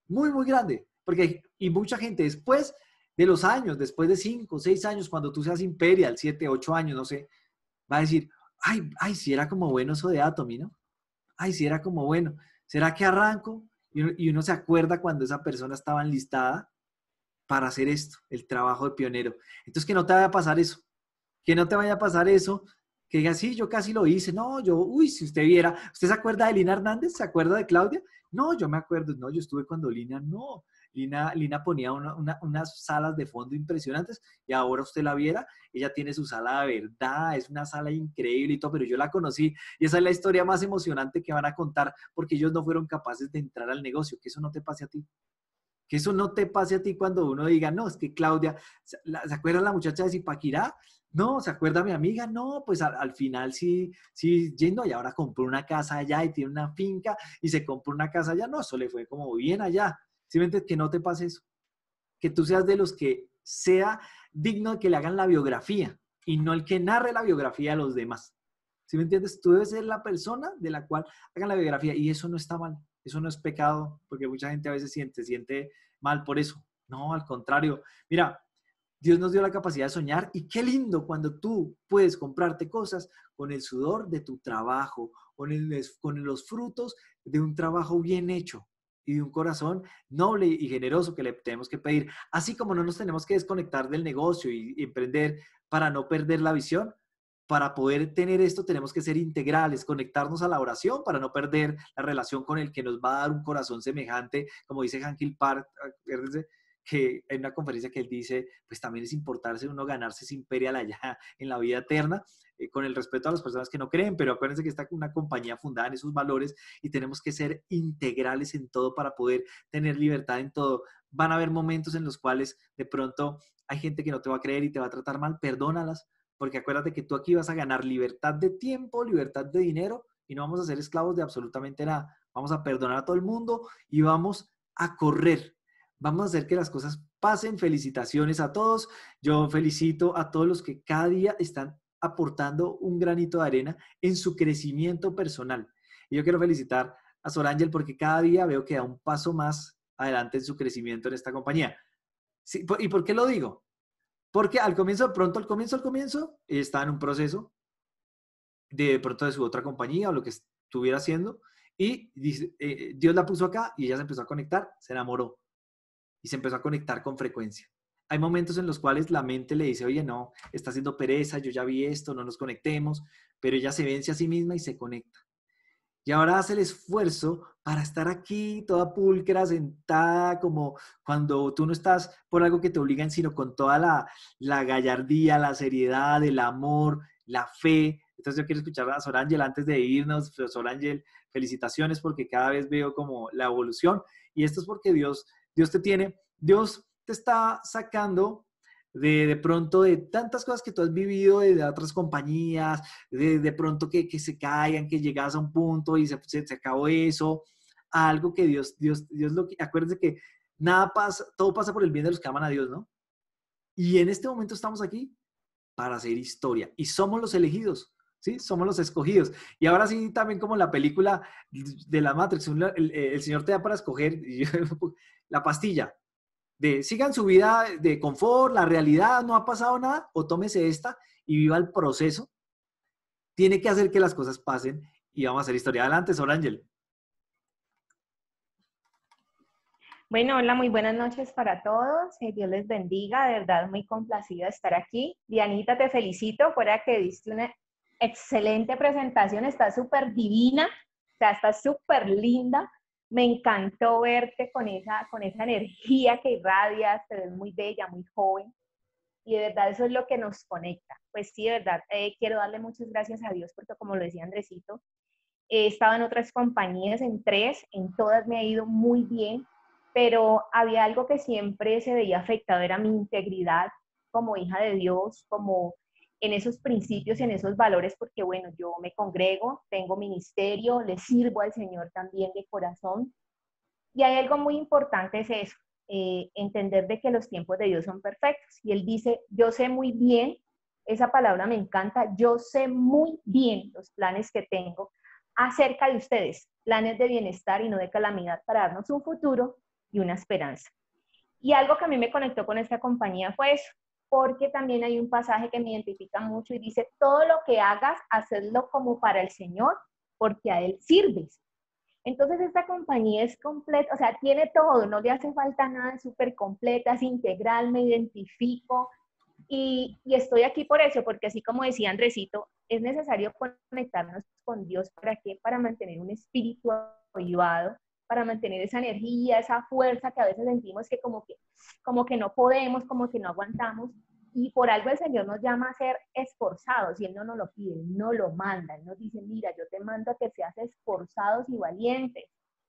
muy, muy grande, porque y mucha gente después de los años, después de cinco, seis años, cuando tú seas imperial, siete, ocho años, no sé, va a decir, ay, ay, si era como bueno eso de Atomy, ¿no? Ay, si era como bueno. ¿Será que arranco? Y uno, se acuerda cuando esa persona estaba enlistada para hacer esto, el trabajo de pionero. Entonces, que no te vaya a pasar eso. Que no te vaya a pasar eso. Que diga, sí, yo casi lo hice. No, yo, uy, si usted viera, ¿usted se acuerda de Lina Hernández? ¿Se acuerda de Claudia? No, yo me acuerdo. No, yo estuve cuando Lina, no. Lina, Lina ponía unas salas de fondo impresionantes y ahora usted la viera, ella tiene su sala de verdad, es una sala increíble y todo, pero yo la conocí y esa es la historia más emocionante que van a contar porque ellos no fueron capaces de entrar al negocio, que eso no te pase a ti. Que eso no te pase a ti cuando uno diga, no, es que Claudia, ¿se, acuerda la muchacha de Zipaquirá? No, ¿se acuerda mi amiga? No, pues al, final sí, sí, yendo y ahora compró una casa allá y tiene una finca y se compró una casa allá. No, eso le fue como bien allá. Simplemente que no te pase eso. Que tú seas de los que sea digno de que le hagan la biografía y no el que narre la biografía a los demás. ¿Sí me entiendes? Tú debes ser la persona de la cual hagan la biografía y eso no está mal, eso no es pecado, porque mucha gente a veces siente, siente mal por eso. No, al contrario. Mira, Dios nos dio la capacidad de soñar y qué lindo cuando tú puedes comprarte cosas con el sudor de tu trabajo, con, con los frutos de un trabajo bien hecho y de un corazón noble y generoso que le tenemos que pedir. Así como no nos tenemos que desconectar del negocio y, emprender para no perder la visión, para poder tener esto tenemos que ser integrales, conectarnos a la oración para no perder la relación con el que nos va a dar un corazón semejante, como dice Hill Park, que en una conferencia que él dice, pues también es importarse uno ganarse ese imperial allá en la vida eterna, eh, con el respeto a las personas que no creen, pero acuérdense que está una compañía fundada en esos valores y tenemos que ser integrales en todo para poder tener libertad en todo. Van a haber momentos en los cuales de pronto hay gente que no te va a creer y te va a tratar mal, perdónalas, porque acuérdate que tú aquí vas a ganar libertad de tiempo, libertad de dinero y no vamos a ser esclavos de absolutamente nada. Vamos a perdonar a todo el mundo y vamos a correr Vamos a hacer que las cosas pasen. Felicitaciones a todos. Yo felicito a todos los que cada día están aportando un granito de arena en su crecimiento personal. Y yo quiero felicitar a Ángel porque cada día veo que da un paso más adelante en su crecimiento en esta compañía. ¿Y por qué lo digo? Porque al comienzo, pronto al comienzo, al comienzo, estaba en un proceso de pronto de su otra compañía o lo que estuviera haciendo y eh, eh, Dios la puso acá y ella se empezó a conectar, se enamoró y se empezó a conectar con frecuencia. Hay momentos en los cuales la mente le dice, oye, no, está haciendo pereza, yo ya vi esto, no nos conectemos, pero ella se vence a sí misma y se conecta. Y ahora hace el esfuerzo para estar aquí, toda pulcra, sentada, como cuando tú no estás por algo que te obligan, sino con toda la, gallardía, la seriedad, el amor, la fe. Entonces yo quiero escuchar a Sor Ángel antes de irnos. Sor felicitaciones porque cada vez veo como la evolución. Y esto es porque Dios Dios te tiene, Dios te está sacando de, pronto de tantas cosas que tú has vivido de, otras compañías, de, pronto que, se caigan, que llegas a un punto y se, se, acabó eso, algo que Dios, Dios, Dios lo que, acuérdense que nada pasa, todo pasa por el bien de los que aman a Dios, ¿no? Y en este momento estamos aquí para hacer historia y somos los elegidos. ¿sí? Somos los escogidos. Y ahora sí, también como la película de la Matrix, el, Señor te da para escoger la pastilla. De sigan su vida de confort, la realidad, no ha pasado nada, o tómese esta y viva el proceso. Tiene que hacer que las cosas pasen y vamos a hacer historia. Adelante, Sor Ángel. Bueno, hola, muy buenas noches para todos. Que eh, Dios les bendiga, de verdad muy complacida de estar aquí. Dianita, te felicito fuera que diste una excelente presentación, está súper divina, o sea, está súper linda. Me encantó verte con esa, con esa energía que irradias, te ves muy bella, muy joven. Y de verdad eso es lo que nos conecta. Pues sí, de verdad, eh, quiero darle muchas gracias a Dios porque como lo decía Andresito, he estado en otras compañías, en tres, en todas me ha ido muy bien, pero había algo que siempre se veía afectado, era mi integridad como hija de Dios, como en esos principios en esos valores, porque bueno, yo me congrego, tengo ministerio, le sirvo al Señor también de corazón. Y hay algo muy importante, es eso, eh, entender de que los tiempos de Dios son perfectos. Y Él dice, yo sé muy bien, esa palabra me encanta, yo sé muy bien los planes que tengo acerca de ustedes, planes de bienestar y no de calamidad para darnos un futuro y una esperanza. Y algo que a mí me conectó con esta compañía fue eso, porque también hay un pasaje que me identifica mucho y dice, todo lo que hagas, hacedlo como para el Señor, porque a Él sirves. Entonces esta compañía es completa, o sea, tiene todo, no le hace falta nada, es súper completa, es integral, me identifico y, estoy aquí por eso, porque así como decía Andresito, es necesario conectarnos con Dios para qué, para mantener un espíritu avivado, para mantener esa energía, esa fuerza que a veces sentimos que como que, como que no podemos, como que no aguantamos. Y por algo el Señor nos llama a ser esforzados y Él no nos lo pide, no lo manda. Él nos dice, mira, yo te mando a que seas esforzados y valientes,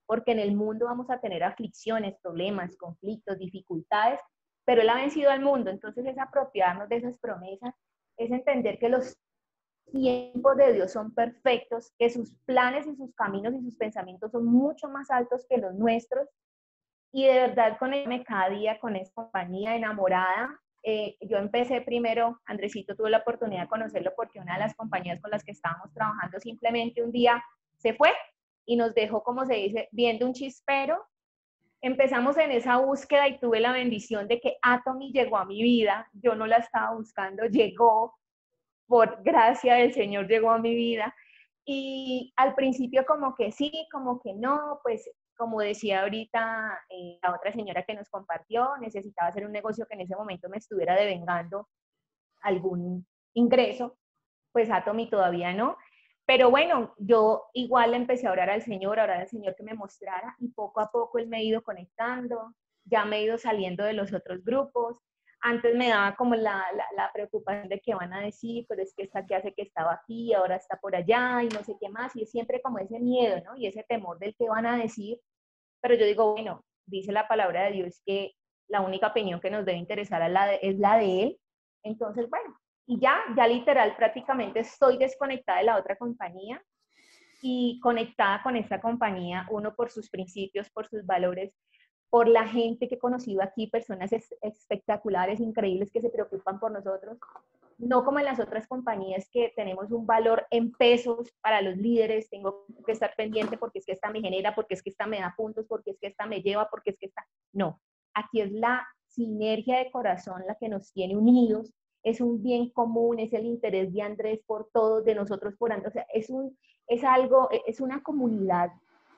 porque en el mundo vamos a tener aflicciones, problemas, conflictos, dificultades, pero Él ha vencido al mundo. Entonces es apropiarnos de esas promesas, es entender que los tiempos de Dios son perfectos, que sus planes y sus caminos y sus pensamientos son mucho más altos que los nuestros. Y de verdad, con cada día con esa compañía enamorada. Eh, yo empecé primero, Andresito tuve la oportunidad de conocerlo porque una de las compañías con las que estábamos trabajando simplemente un día se fue y nos dejó, como se dice, viendo un chispero. Empezamos en esa búsqueda y tuve la bendición de que Atomy llegó a mi vida. Yo no la estaba buscando, llegó, por gracia del Señor llegó a mi vida. Y al principio como que sí, como que no, pues como decía ahorita eh, la otra señora que nos compartió, necesitaba hacer un negocio que en ese momento me estuviera devengando algún ingreso, pues a Atomy todavía no. Pero bueno, yo igual empecé a orar al Señor, a orar al Señor que me mostrara y poco a poco Él me ha ido conectando, ya me he ido saliendo de los otros grupos, antes me daba como la, la, preocupación de que van a decir, pues es que esta que hace que estaba aquí, ahora está por allá y no sé qué más, y es siempre como ese miedo, ¿no? Y ese temor del que van a decir, pero yo digo, bueno, dice la palabra de Dios que la única opinión que nos debe interesar la es la de Él, entonces, bueno, y ya, ya literal prácticamente estoy desconectada de la otra compañía y conectada con esta compañía, uno por sus principios, por sus valores, por la gente que he conocido aquí, personas espectaculares, increíbles que se preocupan por nosotros, no como en las otras compañías que tenemos un valor en pesos para los líderes, tengo que estar pendiente porque es que esta me genera, porque es que esta me da puntos, porque es que esta me lleva, porque es que esta... No, aquí es la sinergia de corazón la que nos tiene unidos, es un bien común, es el interés de Andrés por todos, de nosotros por Andrés, o sea, es, un, es algo, e, es una comunidad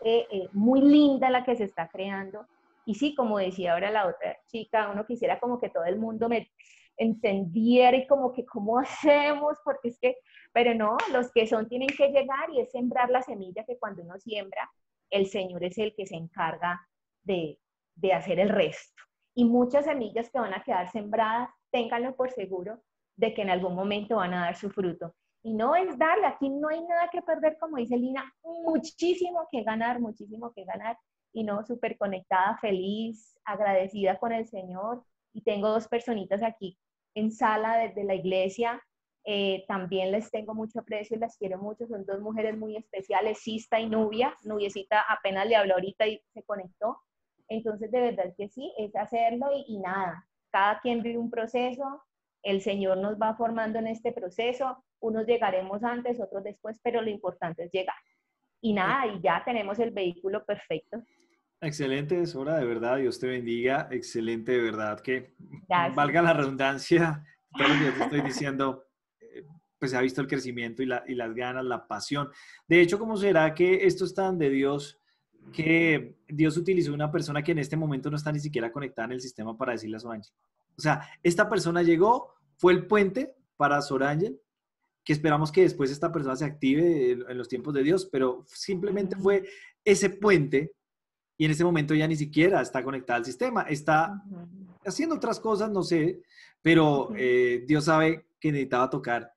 eh, eh, muy linda la que se está creando y sí, como decía ahora la otra chica, uno quisiera como que todo el mundo me entendiera y como que cómo hacemos, porque es que, pero no, los que son tienen que llegar y es sembrar la semilla que cuando uno siembra, el Señor es el que se encarga de, de hacer el resto. Y muchas semillas que van a quedar sembradas, ténganlo por seguro de que en algún momento van a dar su fruto. Y no es darle, aquí no hay nada que perder, como dice Lina, muchísimo que ganar, muchísimo que ganar y no, súper conectada, feliz, agradecida con el Señor. Y tengo dos personitas aquí en sala desde la iglesia. Eh, también les tengo mucho aprecio y las quiero mucho. Son dos mujeres muy especiales, Sista y Nubia. Nubiecita apenas le habló ahorita y se conectó. Entonces, de verdad que sí, es hacerlo y, y nada. Cada quien vive un proceso, el Señor nos va formando en este proceso, unos llegaremos antes, otros después, pero lo importante es llegar. Y nada, y ya tenemos el vehículo perfecto Excelente, es de verdad. Dios te bendiga. Excelente, de verdad. Que valga la redundancia, todo lo que te estoy diciendo, eh, pues se ha visto el crecimiento y, las ganas, la pasión. De hecho, ¿cómo será que esto es tan de Dios? que Dios utilizó una persona que en este momento no está ni siquiera conectada en el sistema para decirle a Angel. O sea, esta persona llegó, fue el puente para Angel, que esperamos que después esta persona se active en los tiempos de Dios, pero simplemente fue ese puente y en ese momento ya ni siquiera está conectada al sistema, está haciendo otras cosas, no sé, pero eh, Dios sabe que necesitaba tocar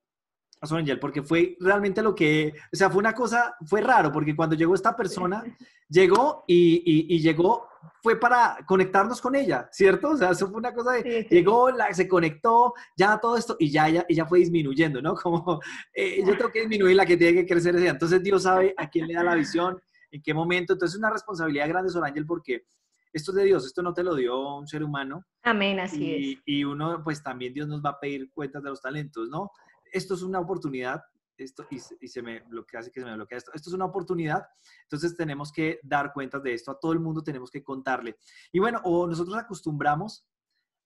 a su angel porque fue realmente lo que, o sea, fue una cosa, fue raro, porque cuando llegó esta persona, llegó y, llegó, fue para conectarnos con ella, ¿cierto? O sea, eso fue una cosa de, llegó, la, se conectó, ya todo esto, y ya ya ella fue disminuyendo, ¿no? Como, eh, yo tengo que disminuir, la que tiene que crecer Entonces Dios sabe a quién le da la visión en qué momento. Entonces es una responsabilidad grande, Sorangel, porque esto es de Dios, esto no te lo dio un ser humano. Amén, así es. Y uno, pues también Dios nos va a pedir cuentas de los talentos, ¿no? Esto es una oportunidad, esto, y, se me bloquea, así que se me bloquea esto. Esto es una oportunidad, entonces tenemos que dar cuentas de esto, a todo el mundo tenemos que contarle. Y bueno, o nosotros acostumbramos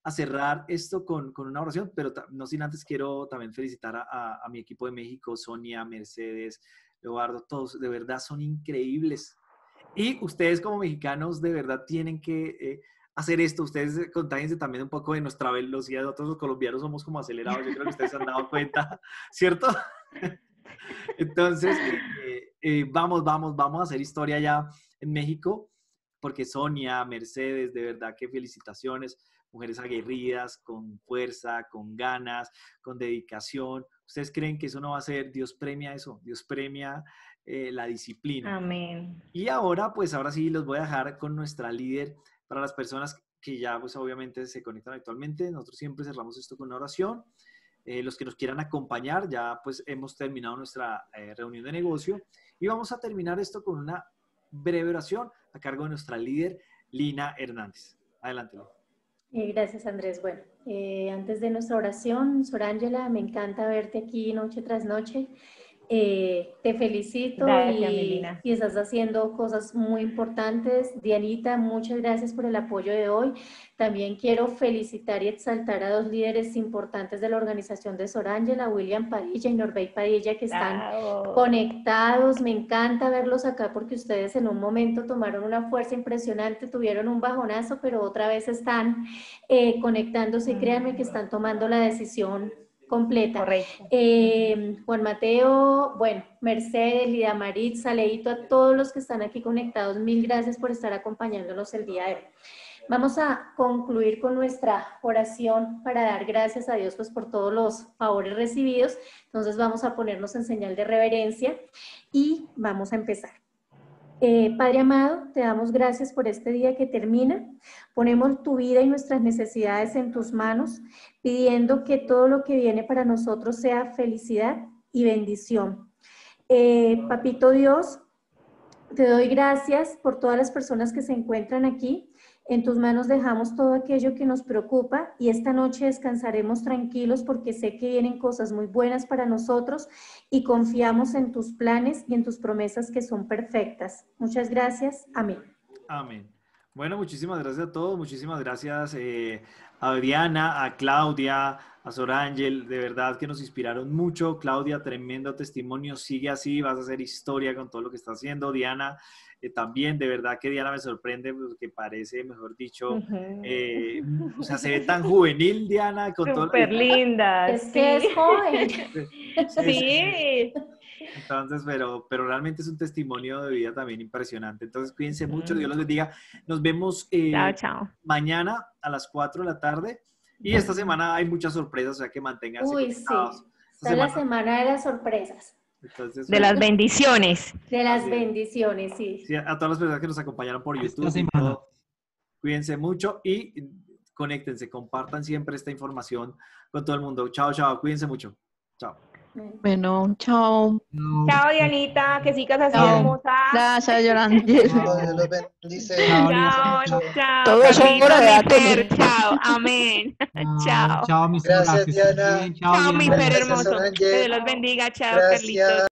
a cerrar esto con, con una oración, pero no sin antes quiero también felicitar a, a mi equipo de México, Sonia, Mercedes, Eduardo, todos de verdad son increíbles. Y ustedes como mexicanos de verdad tienen que eh, hacer esto. Ustedes eh, contáguense también un poco de nuestra velocidad. Nosotros los colombianos somos como acelerados. Yo creo que ustedes se han dado cuenta, ¿cierto? Entonces, eh, vamos, vamos, vamos a hacer historia ya en México, porque Sonia, Mercedes, de verdad qué felicitaciones, mujeres aguerridas, con fuerza, con ganas, con dedicación, ¿Ustedes creen que eso no va a ser? Dios premia eso, Dios premia eh, la disciplina. Amén. Y ahora, pues ahora sí los voy a dejar con nuestra líder para las personas que ya, pues obviamente se conectan actualmente. Nosotros siempre cerramos esto con una oración. Eh, los que nos quieran acompañar, ya pues hemos terminado nuestra eh, reunión de negocio y vamos a terminar esto con una breve oración a cargo de nuestra líder, Lina Hernández. Adelante, Lina. Eh, gracias, Andrés. Bueno, eh, antes de nuestra oración, Ángela, me encanta verte aquí noche tras noche. Eh, te felicito y, estás haciendo cosas muy importantes. Dianita, muchas gracias por el apoyo de hoy. También quiero felicitar y exaltar a dos líderes importantes de la organización de Sorángela, William Padilla y Norbey Padilla, que están conectados. Me encanta verlos acá porque ustedes en un momento tomaron una fuerza impresionante, tuvieron un bajonazo, pero otra vez están eh, conectándose y créanme que están tomando la decisión completa. Eh, Juan Mateo, bueno, Mercedes, Lida Marit, a todos los que están aquí conectados, mil gracias por estar acompañándonos el día de hoy. Vamos a concluir con nuestra oración para dar gracias a Dios pues, por todos los favores recibidos. Entonces vamos a ponernos en señal de reverencia y vamos a empezar. Eh, Padre amado, te damos gracias por este día que termina. Ponemos tu vida y nuestras necesidades en tus manos, pidiendo que todo lo que viene para nosotros sea felicidad y bendición. Eh, papito Dios, te doy gracias por todas las personas que se encuentran aquí. En tus manos dejamos todo aquello que nos preocupa y esta noche descansaremos tranquilos porque sé que vienen cosas muy buenas para nosotros y confiamos en tus planes y en tus promesas que son perfectas. Muchas gracias. Amén. Amén. Bueno, muchísimas gracias a todos, muchísimas gracias eh, a Diana, a Claudia, a Sor Ángel, de verdad que nos inspiraron mucho. Claudia, tremendo testimonio, sigue así, vas a hacer historia con todo lo que está haciendo. Diana, eh, también, de verdad que Diana me sorprende porque pues, parece, mejor dicho, eh, o sea, se ve tan juvenil Diana con todo. Súper linda. Es que es joven. sí. Entonces, pero, pero realmente es un testimonio de vida también impresionante. Entonces, cuídense mucho, Dios los mm. bendiga. Nos vemos eh, mañana a las 4 de la tarde. Y esta semana hay muchas sorpresas, o sea que manténganse Uy, Sí. es la semana de las sorpresas. de las bendiciones. De las bendiciones, sí. A todas las personas que nos acompañaron por YouTube. Cuídense mucho y conéctense, compartan siempre esta información con todo el mundo. Chao, chao, cuídense mucho. Chao. Bueno, chao. Chao, Dianita, que sigas así hermosa. Gracias, Yolanda. Dios los Chao, chao. chao. Todos son Chao, amén. Ah, chao. Chao, mis Gracias, Diana. Chao, chao mi ser hermoso. Que Dios los bendiga. Chao, Carlitos.